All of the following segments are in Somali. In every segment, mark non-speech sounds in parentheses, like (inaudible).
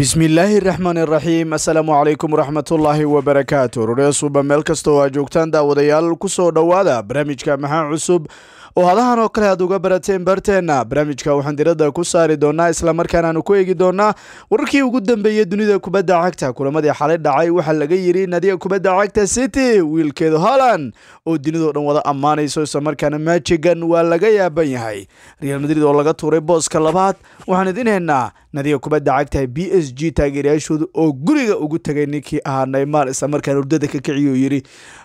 bismillaahi raxmaani raxiim assalaamu calaykum waraxmatullaahi wabarakaatu roreesuba meel kasta oo aad joogtaan daawadayaal kusoo dhowaada barnaamijka maxaa cusub oo hadahan oo kale aad uga barateen barteenna barnaamijka waxaan diradda ku saari doonaa islamarkaan aanu ku eegi doonaa wararkii ugu dambeeyey dunida kubadda cagta kulamadii xalay dhacay waxaa laga yidhi nadiga kubadda cagta city wiilkeeda holland oo dunidao dhan wada ammaanayso islamarkaana maajigan waa laga yaaban yahay real madrid oo laga tuuray booska labaad waxaan idin haynaa nadiga kubadda cagtahay b s g taageerayaashooda oo guriga ugu tagay ninkii ahaa naymaar isla markaan hurdada ka oo yidhi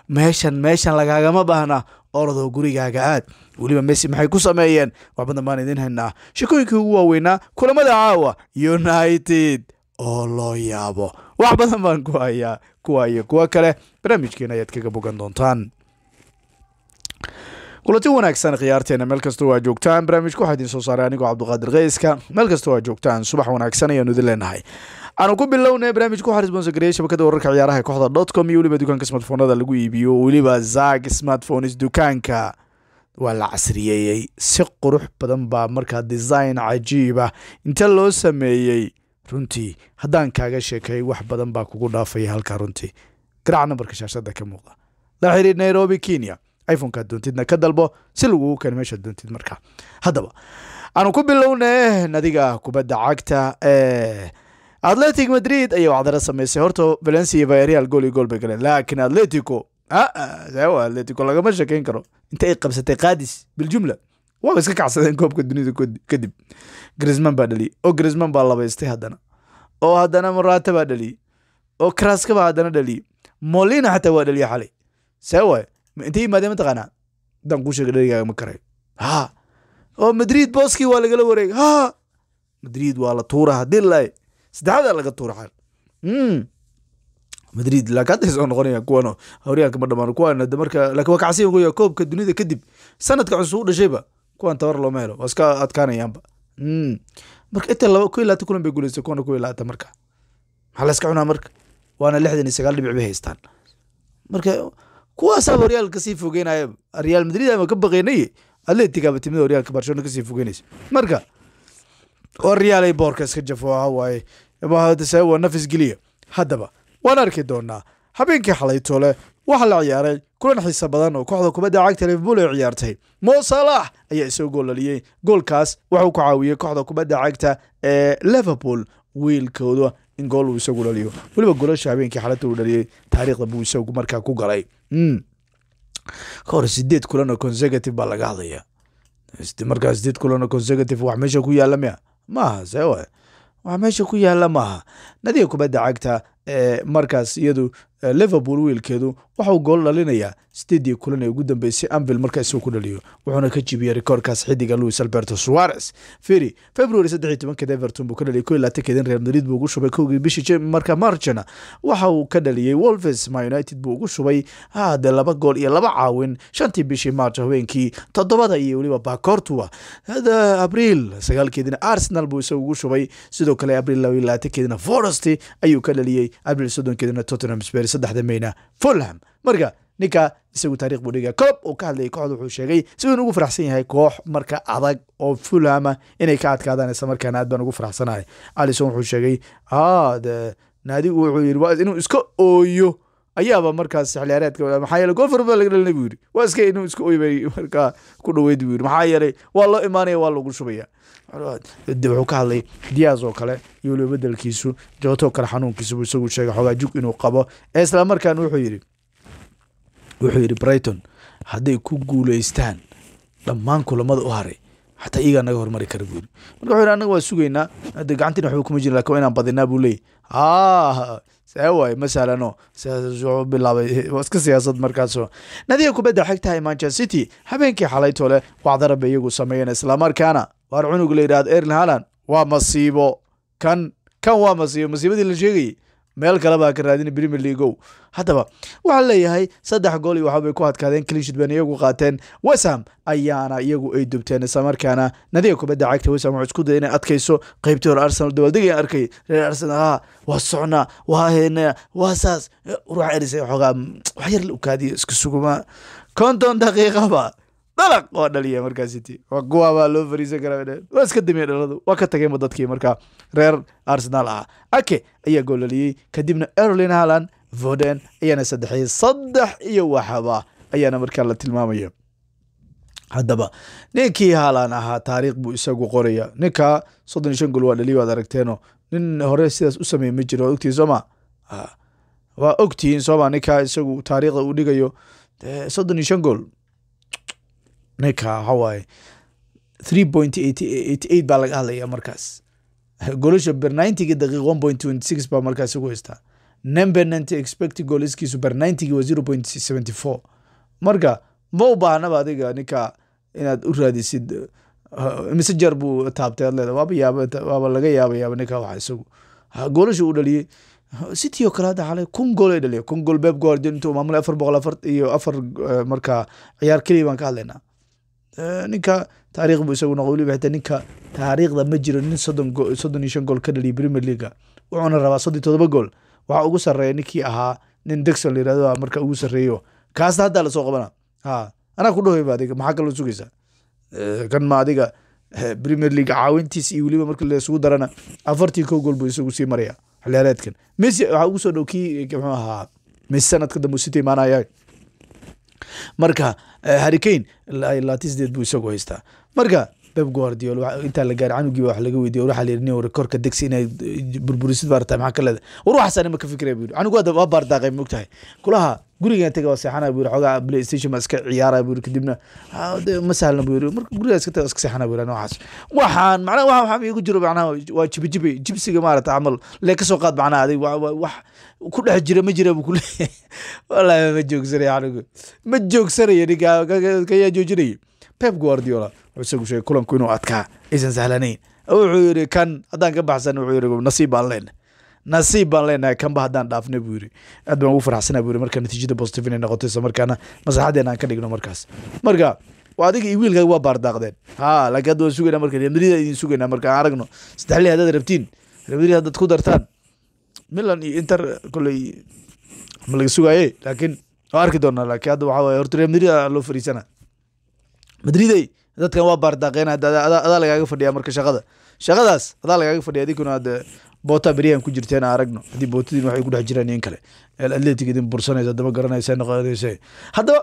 meeshan meeshan lagaagama baahna orodoo gurigaaga aad weliba messi maxay ku sameeyeen waxbadan baan idiin haynaa shakooyinkii ugu waaweynaa kulamada caawa united oo loo yaabo wax badan baan ku hayaa kuwa iyo kuwa kale barnaamijkeena ayaad kaga bogan doontaan kulanti wanaagsan khiyaarteena meel kasta waa joogtaan barnaamijka waxaa idiin soo saaray anigoo cabduqaadir keyska meel kasta waa joogtaan subax wanaagsan ayaanu idin leenahay aanu ku bilownay barnaamijka waxaa sponso gareeyay shabakada wararka ciyaaraha kooxda dot com iyo weliba dukaanka smartfoonada lagu iibiyo weliba zaag smartphones dukaanka waa la casriyeeyey si qurux badan baa markaa design cajiibah inta loo sameeyey runtii haddaan kaaga sheekeeyay wax badan baa kugu dhaafaya halkaa runtii garaac nambarka shaashada ka muuqda la xiriir nairobi kenya iphoneka doontidna ka dalbo si lagugu keeno meesha doontid marka haddaba aanu ku bilowne nadiga kubadda cagta ee atletic madrid ayay wacdara samaysay horta valencia baa real gool iyo gool bay galeen laakiin atletico aa atletico lagama shekeyn karo inta ay qabsatay qaadis biljumla waaba iska kacsadeen koobka dunida kadib grisman baa dhaliyey oo grisman baa labaystay haddana oo haddana morata baa dhaliyey oo kraska haddana dhaliyey molina xataa waa dhaliye xalay see waaye intay yimaadeen mataqaanaa hadaan kuu sheega dherigaaga ma karayo ha oo madrid booskii waa lagala wareegay ha madrid waa la tuuraha dilay saddexadaa laga tuura xal madrid laakiin hadday soo noqonayaan horyaalka ma dhamaan kuwan marka laakiin waa kacsiyan kuya koobka dunida kadib sanadka cusub u dhashayba kuwan tabar looma helo waa iska adkaanayaanba marka inta laba ku iyo kulan bay guuleysay kuwana ku iyo marka maxaa la iska cunaa marka waana lixdan iyo sagaal dhibic bay haystaan marka kuwaasaaba horyaalka sii fogeynaya real madrid ama ka baqeenaye atleticaaba timida horyaalka barcelona kasii fogeynaysa marka oo riyaalay boorka iska jafo aha waaye waa nafis geliya haddaba waan arki doonaa habeenkii xalaytole waxaa la ciyaaray kulan xiisa badan oo kooxda kubadda cagta liverpool ay ciyaartay mo salaax ayaa isoo goolaliyey goolkaas waxuu ku caawiyey kooxda kubadda cagta ee liverpool wiilkooda in gool uu isagu dhaliyo weliba golasha habeenkii xalada uu dhaliyay taariikhda buu isagu markaa ku galay hmm. kahor sideed kulan oo consecutive baa laga hadlaya markaa sideed kulana consecutive wax meesha ku yaala miya maaha se wa wax meesha ku yaala maaha nadiga kubadda cagta markaas iyadu liverpool wiilkeedu waxauu gool dhalinayaa sideedii kulan ee ugu dambeysay anvil markaa isuu ku dhaliyo wuxuuna ka jibiyey rikoorkaas xidiga louis alberto suarez feri february saddex iyo tobankeed everton buu ka dhaliyay ko iyo laatankeedin madrid buu ugu shubay kowgii bishii marka marjana waxa uu ka dhaliyey wolves ma united buu ugu shubay ah, haadee laba gool iyo laba caawin shantii bishii maarjo haweenkii toddobada iyo weliba bacortua abriil sagaalkeedina arsenal buu isagu ugu shubay sidoo kale abriil laba iyo forest ayuu ka dhaliyey abril soddonkeedana tottenham sper saddexda mayna fulham marka ninka isagu taarikh buu dhigaya kolob uu ka hadlayay kooxda wuxuu sheegay siduun ugu faraxsan yahay koox marka adag oo fulhama ah, inay ka adkaadaan isla markaana aad baan ugu faraxsanahay alison wuxuu sheegay ah, naadigu wuxuu yidhi inuu iska ooyo ayaaba markaas sixleereedka maxaa yeele gool farba laga dhalina buu yidhi waa iska inuu iska oybay markaa ku dhaweyd buu yidhi maxaa yeelay waa loo imaanaya waa lagu shubaya wuxuu ka hadlay diyaas oo kale iyo bedelkiisu jootoo kale xanuunkiisu buu isagu sheegay xoogaa jug inuu qabo ee isla markaan wuxuu yidhi wuxuu yidhi brighton hadday ku guuleystaan dhammaan kulamada u haray xataa iyagaa naga hormari kara buu yidhi marka wuxuu yidhi annaga waa sugaynaa hadda gacantina waxba kuma jirin lakin waa inaan badinaa buu leeyay ha ah, ewaay ma sahlano bilaabay (laughs) iska siyaasad markaaso nadiga kubadda xigta tahay manchester city habeenkii xalayto leh waxdarab iyagu sameeyeen islamarkaana waar cunug la yidhahdo erling haland waa masiibo kan kan waa masiibo masiibadii la sheegayey meel kale baa ka raadin premier leagueow haddaba waxaa leeyahay saddex gool iyo waxabay ku adkaadeen clinshid been iyagu qaateen wesham ayaana iyagu ay dubteen islamarkaana nadiga kubadda cagta wesham wuxuu isku daya inay adkayso qaybtii hore arsenal dabaaldegaya arkay reer arsenal haa ah, waa socnaa waa heynaya waa saas ruux erisa xoogaa mm, wax yar la ukaadiya iska suguma konton daqiiqaba dalaq waa dhaliya markaa city guwa baa ah, loo fariisan karaa waa iska damiya dhaladu waa ka tageenba dadkii markaa reer arsenal ah ake ayaa gool dhaliyey kadibna erlin halan voden ayaana saddexiyey saddex iyo waxba ayaana markaa la tilmaamaya haddaba ninkii haalaan ahaa taariikh buu isagu qoraya ninkaa soddon shan gool waa dhaliya waad aragteeno nin hore sidaas u sameeye ma jiro ogtihin sooma waa ogtihiin sooma ninkaa isagu taariikhda uu dhigayo soddon iyo shan gool ninka waxawaaye three point eighty eight baa laga hadlayaa markaas goolasha ber ninety-gi one point twenty six baa markaas ugu heystaa nembe nante expect ber ninety waa zero point seventy four marka ma u baahnaba adiga ninka inaad u raadisid uh, mise jeer buu taabtay ad leeda waaba yaaba waaba laga yaabayaaba ninka waxa isagu goolasha uu dhaliyey uh, city oo kale hadda xalay kun gool ay dhaliya kun gool beb guardiola intuu maamulay afar boqol afar iyo afar uh, marka ciyaar keliya baan ka hadlaynaa ninka taarikh buu isagu noqo waliba xataa ninka taariikhda ma jiro nin soddon gool soddon iyo shan gool ka dhaliya premier leaga wuxuuna rabaa soddon todoba gool waxaa ugu sarreeya ninkii ahaa nin degson la yirahdo marka ugu sarreeyo kaasna haddaa lasoo qabana ha anaa ku dhahayba adiga maxaa kaloo sugaysaa eh, kan ma adiga eh, premier league caawintiis iyo weliba marka laisugu darana afartii kow gool buu isagu sii maraya xilciyaareedkan messi waxaa ugu soo dhow kii muxuu ahaa messi sanadka dambe sita imaanaya marka eh, harikain labaatan sideed buu isagu haystaa marka beb guardiol intaa la gaari canugiiba wax laga weydiiy waxa layidhi nin war korka degsi inay eh, burburisid baartaa maxaa ka leedahay war waxaasaan ima ka fikiraya buu yidhi canugu hadda waa baardaaqay moogtahay kulaha gurigan tega seexana bu ogaa playstation baa iska ciyaara bu kadibna ma sahlna bu mar guriga iska tega iska seexana bu noocaas waxaan macnaha waa waxaa iigu jiro macnaha waa jibijibi jibsiga maarata camal lee ka qaad macnaha adig wax ku dhex jira ma jira bu kuleeyahay (laughs) wallahi ma joogsanaya anigu ma joogsanaya ninka kayaa joojinaya pep guardiola wuxuu isagu sheegay kulanku inuu adkaa aysan sahlanayn wuxuu yidhi kan haddaan ka baxsan wuxuu yidhi nasiib aan leena nasiib baan leenahay kanba haddaan dhaafna buu yiri aad baan ugu faraxsanaa buu yiri marka natiijada positive inay noqoto markaana maslaxadeena aan ka dhigno markaas marka adiga iyo waa baardaaqdeen ha laakiin hadda waan sugaynaa marka Real Madrid idin sugaynaa marka aan aragno saddex haddaad rabtiin Real Madrid haddaad ku dartaan Milan iyo Inter kolay ma laga sugaayey laakiin waa arki doonaa laakiin hadda waxaa waaye horta Real Madrid loo fariisanaa Madridey dadkan waa baardaaqeen adaa lagaaga fadhiyaa marka shaqada shaqadaas adaa lagaaga fadhiya adinkuna hadda boota beryaan ku jirteen aragno haddii bootadiin waxay ku dhex jiraan in kale atletic idin bursanaysa daba garanaysa noqonaysa haddaba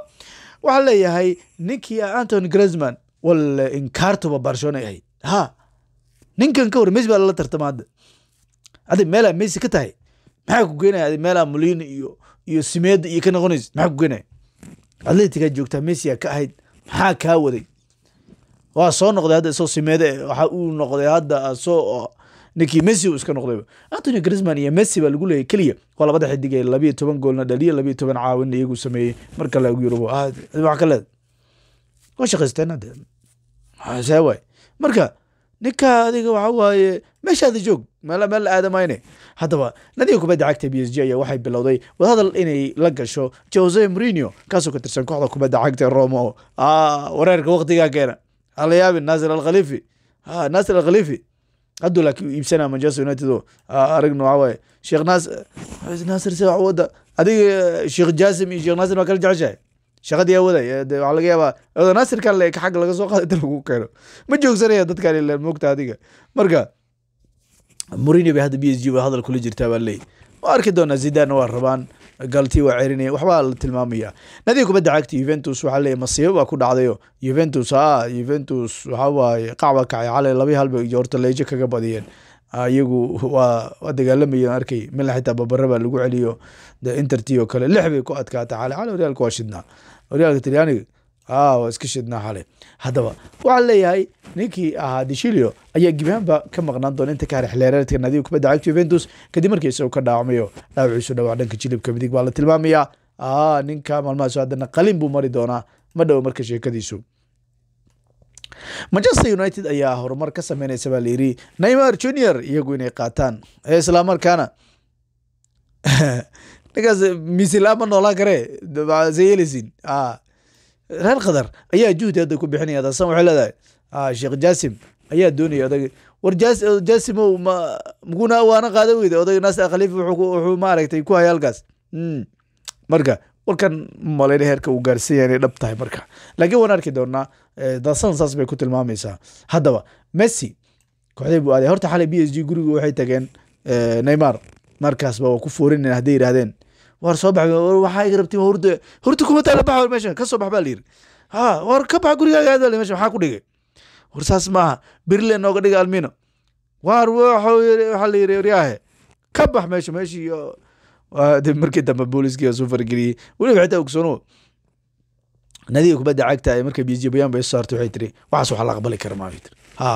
waxaa leeyahay ninkii antony gresman wal inkaartoba barcelona ahayd ha ninkan ka hor messi baa lala tartama hadda adi meelaa messi ka tahay maxaa ku keenaya adi meelaa molina iyo iyo simeeda iyo ka noqonaysa maxaa ku keenaya atletica joogtaa messia ka ahayd maxaa kaa waday waa soo noqday hadda isoo simeede waxaa uu noqday hadda soo ninkii messi uu iska noqdayba antony grisman iyo messi baa lagu leeyay keliya waa labada xidig ee labiyo toban goolna dhaliya labiyo toban caawin iyagu sameeyey mar kale ugu yurubo wax ka leeda waa shaqaysteena waay marka ninka adiga waxa waaye meeshaada joog meel meel la aadamayne haddaba nadiga kubadda cagta b s g ayaa waxay bilowday wadahadal inay la gasho jose mourinio kaasoo ka tirsan kooxda kubadda cagta roma wareerka waqtigaa keena halayaabin naasir alkhalifi naasir alkhalifi haduu laakiin iibsanaa manchester united oo aragno nooca waaye sheekh naas naasir sa wada adiga sheekh jasim iyo sheekh naasir baa kala jeceshahay shaqadii yaa waday waxaa laga yaabaa naasir naasirkan le xag laga soo qaada inta lagu keeno ma joogsanaya dadkan ila moogta adiga marka mourinho bay hadda b s g ba hadal kula jirtaa baa leey waa arki doonaa zidane waa rabaan galti waa cerinaya waxbaa la tilmaamaya nadii kubadda cagta yuventus waxaa leeya masiibo baa ku dhacdayo yuventus a yuventus waxaa waaye qacba kacay xalay labii hal bay horta leejo kaga badiyeen iyagu waa waa dagaalamayeen arkay mila xitaa babara baa lagu celiyo de interti oo kale lix bay ku adkaatay xalay xalay horyaalka waa shidnaa horyaalka talyaaniga a waa iska shidnaa xalay haddaba waxaa leeyahay ninkii ahaa deshilio ayaa gibaanba ka maqnaan doona inta kahar xleereedka nadiga kubadda cagta yuventus kadib markii isagu ka dhaawamayo dhaawaciisu dhawaa dhanka jilibka midig baa la tilmaamayaa ah, ninka maalmahaaso haddana qalin buu mari doonaa ma dhowo marka sheekadiisu manchester united ayaa horumar ka sameynaysa baa layiri naymar junior iyagu inay qaataan eh, islaamarkaana (laughs) ninkaas misila noolaan kare zayelisin a ah reer khadar ayaa juhdi hadda ku bixinaya dasan waxay leedahay ah, sheekh jasim ayaa doonaya odag war jaasimow m muguna waana qaada weyda odag naasir khaliif wuxuu maaragtay ku haya halkaas hmm. marka warkan malayna heerka uu gaarsiiya inay dhab tahay marka laakiin waan arki doonaa eh, dasan saas bay ku tilmaamaysaa haddaba messi kooxday buu aaday horta xalay b s g gurigu waxay tageen eh, neymar markaasba waa ku foorineen hadday yidhaahdeen war soo bax waxaa iga rabti hurda hurda kuma taala baxa meeshan ka soo bax baa la yiri ha war ka baxa gurigaaga aada maxaa ku dhigay war saas maaha berle nooga dhiga almino war waxaa la yiri waryaahe ka bax meesha meeshii de markii dambe booliskii soo farageliyey weliba xitaa ogsoono nadiga kubadda cagta markay bijibayaan bay saartay waxay tiri waxaas waxa la aqbali karo maabay tiri ha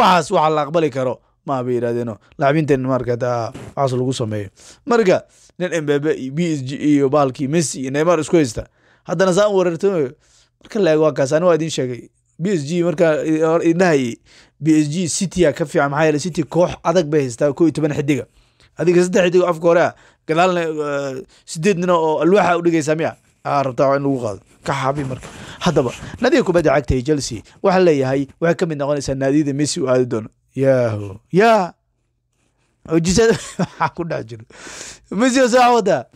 waxaas waxa la aqbali karo ma bay yirahdeen lacbintan markataa waxaas lagu sameeyo marka nin embabe iyo b s g iyo bahalkii messi iyo neymar isku haysta haddana saan wararto marka laeg waa ani waa idin sheegay b s g markaa idhahayay b s g citya ka fiican maxaa yeele city koox adag bay haystaa ko iyo toban xidiga adiga saddex xidigo afka hore a ah, gadaalna eh, sideed nina oo alwaaxa udhigaysaa miya rabtaa in lagu qaado ka xaabi marka haddaba naadiga kubadda cagta ee chelsea waxaa leeyahay waxay ka mid noqonaysaa naadiyada messi u aadi doono yaho ya muujisada waxaa ku dhex jiro mesio saa wadaa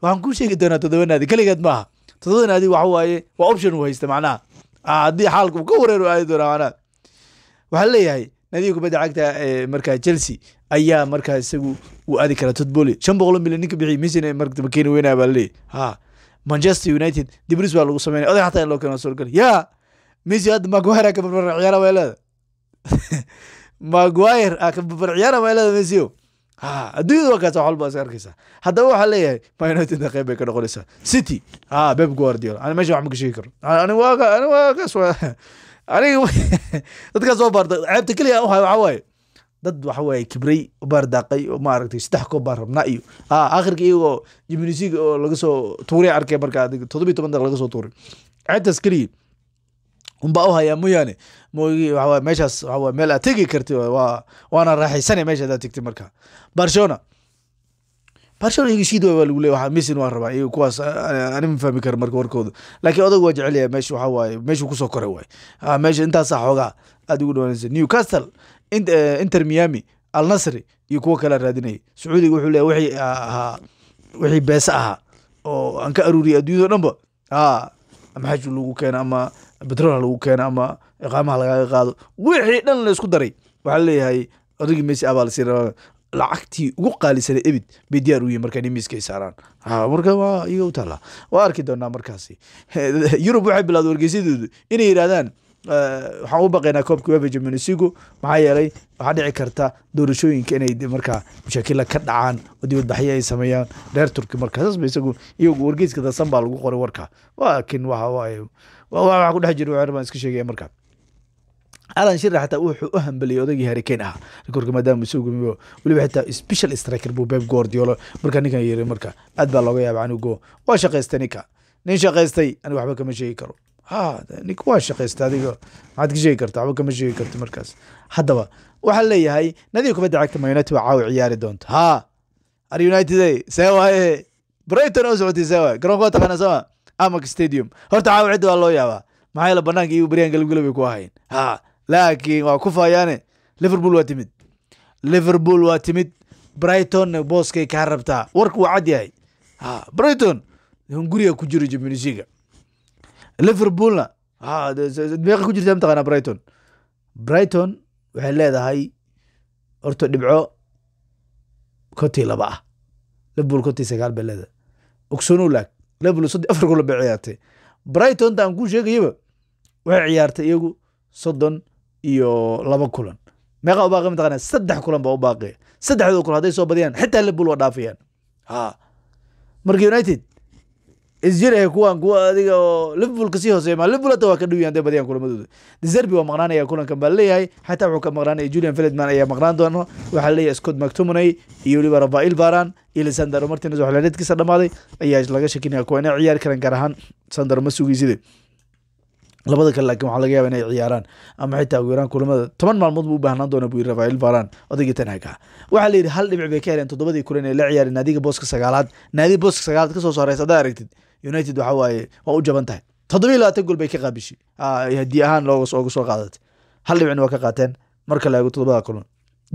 waxaan kuu sheegi doonaa todobanaadi keligeed maaha todobanaadi waxa waaye waa option uu haysta macnaha haddii xaalka uu ka wareero aadi doonaa macnaha waxaa leeyahay nadiga kubadda cagta markaa chelsea ayaa markaa isagu uu aadi karaa todboli shan boqol milyan ninka bixiy mesina marma keeni weynaa baa laleeyahy ha manchester united dibris baa lagu sameynaya oday xataa in loo keeno suurgal ya messi hadda maguhera ka marmar ciyaara waa leeda maguire ah, barciyaana maylada mesio ah, adduunyadu waa kaas wax walba iska arkaysaa haddaba waxaa leeyahay minitedna qeyb bay ka noqonaysaa city a ah, beb guardiola ani mesha wax ma kasheegi karo anigu waa anigu waa kaas (laughs) aniga (laughs) dadkaas oo baarda ceebta keliya uhay waxaa waaye dad waxa weeye kibray u baar daaqay oo maaragtay saddex koob baan rabnaa iyo a akhirka iyagoo jimnisiga oo laga tuuray arkay markaa todobiyi toban daqiiq laga tuuray ceebtaas keliya unbaa u hayaa mooyaane meeshaas meel aad tegi karti waana raaxaysana meesha hadaad tegti marka barcelona barcelona heshiid waa lagu leey waa messin waa rabaa iyo kuwaas ani ma fahmi kara marka warkooda laakiin odag waa jecelyahay meesha waxa waaye meeshuu kusoo koray waay meesha intaasaa xoogaa aad ugu dhawaanaysa newcastle e, inter miami al iyo kuwo kalea raadinaya sacuudiga wuxuu leeya wixii ahaa wixii beesa ahaa oo aan ka aruuriyay adduunyada o ah, a maxaj lagu keena ama betrol lagu keeno ama iqaamaha lagaaga qaado wixii dhan la daray waxaa laleeyahay odagii messi abaalsi lacagtii ugu qaalisanay ebid bay diyaar u yihin marka inay miiska ay saaraan marka waa iyaga u taallaa waa arki doonaa markaasi (laughs) yurub waxay bilawda wargeysyadeedu inay yidhahdaan waxaan u baqaynaa koobka wefa jaminisigo maxaa yeelay waxaa dhici karta doorashooyinka inay markaa mashaakila ka dhacaan oo dibadbaxyo ay sameeyaan reer turki marka saasba isagu iyagu wargeyska darsan baa lagu qoray warka laakiin waxa waaye wa kudhex jir baan iska sheegaya markaa alan shira xataa wuxuu u hambeliyay odaygii harikane ahaa rekoorka maadaama soo gumiyo weliba xitaa special striker buu beb gordiolo markaa ninkan yiri marka aad baa looga yaaba anigo waa shaqaystay ninka nin shaqaystay aniga waxba kama sheegi karo ha waa shaqaystay adiga maxaad ka sheegi karta waxba kama sheegi karta markaas haddaba waxaa leeyahay nadiif kubadda cagta ma waa caawa ciyaari doonta ha ar united e see waaye brighton oo socotay see waaye garoonka waa taqaanaa sooma amak stadium horta caawa cidda waa loo yaabaa maxaa yeele banaanka iyo baryahan galabgalab ku ahayn ha laakiin waa ku faayaane liverpool waa timid liverpool waa timid brightonna booskay kaa rabtaa warku waa cad yahay ha brighton hunguriga ku jiro jimnisiga liverpoolna meeqa ku jirtaa mataqaanaa brighton brighton waxay leedahay horta dhibco kontii laba ah liverpool kontii sagaal bay leedahay ogsoonow laag afar gol bay ciyaartay brighton ta aan kuu sheegayaba waxay ciyaartay iyagu soddon iyo laba kulan meeqaa u baaqi mataqana saddex kulan baa u baaqi saddexdooda kulan hadday soo badiyaan xitaa liverpool waa dhaafayaan ha marka united isjirah kuwan kuwa adiga oo liverpool kasii hoosey ma liverpool hata waa ka dhow yahan de badiyaan kulamadooda deserbi waa maqnaanaya kulankan baa laleeyahay xataa wuxuu ka maqnaanaya julian veledman ayaa maqnaan doono waxaa laleeyahay scott mactomoney iyo weliba rafael baran iyo lisandaro martines waxlaneedkiisa dhamaaday ayaa laga shakinaya kuwa inay ciyaari karan gaar ahaan sandaro ma sugiiside labada kale laakiin waxaa laga yaba inay ciyaaraan ama xitaa ugu yaraan kulamada toban maalmood buu u doona buu yiri rafael varan odayga tanaaga waxaa la yidhi hal dhibic bay ka heleen toddobadii kulan ee la ciyaareen naadiga booska sagaalaad naadiga booska sagaalaad kasoo saareysa haddaa aragtid united waxa waaye waa u jaban tahay toddobiyi labaatan gool bay ka qaabishay ah, haddii ahaan looga soo qaadatay hal dhibicna waa ka qaateen marka la eego toddobada kulan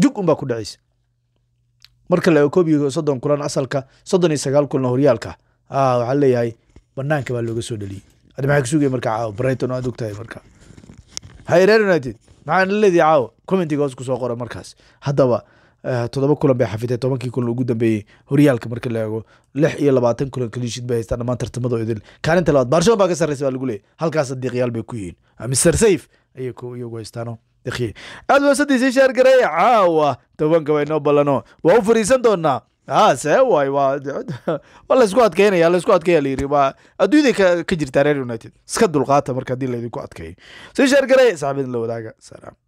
jug un ku dhaceysa marka la eego koob iyo soddon kulan asalka soddon iyo sagaal kulan horyaalka ah, waxaa leeyahay banaanka baa looga soo dheliyey ad maxaa kasugaya marka caawa brighton aad ogtahay marka haya united maxaan leedihi caawa commentiga hoos kusoo qora markaas haddaba toddoba kulan bay xafitay tobankii kulan ugu dambeeyey horyaalka marka la eego lix iyo labaatan kulan kalinshiid bay haystaan dhammaan tartamado idil kaalinta labaad barcelona baa ka sarreysa baa lagu leeyay halkaas sadiiqyaal bay ku yihiin mister safe ayay iyagu haystaano aad wasadii sii caawa tobanka baynoo ballano waa u fariisan doonaa a ah, see (laughs) waay waa waa laysku adkeynaya laysku adkeeya layiri waa adduunyaday ka ka jirtaa reer united iska dulqaata marka haddii laydinku adkeeyo sii sheer garey saxibadin la wadaaga salaam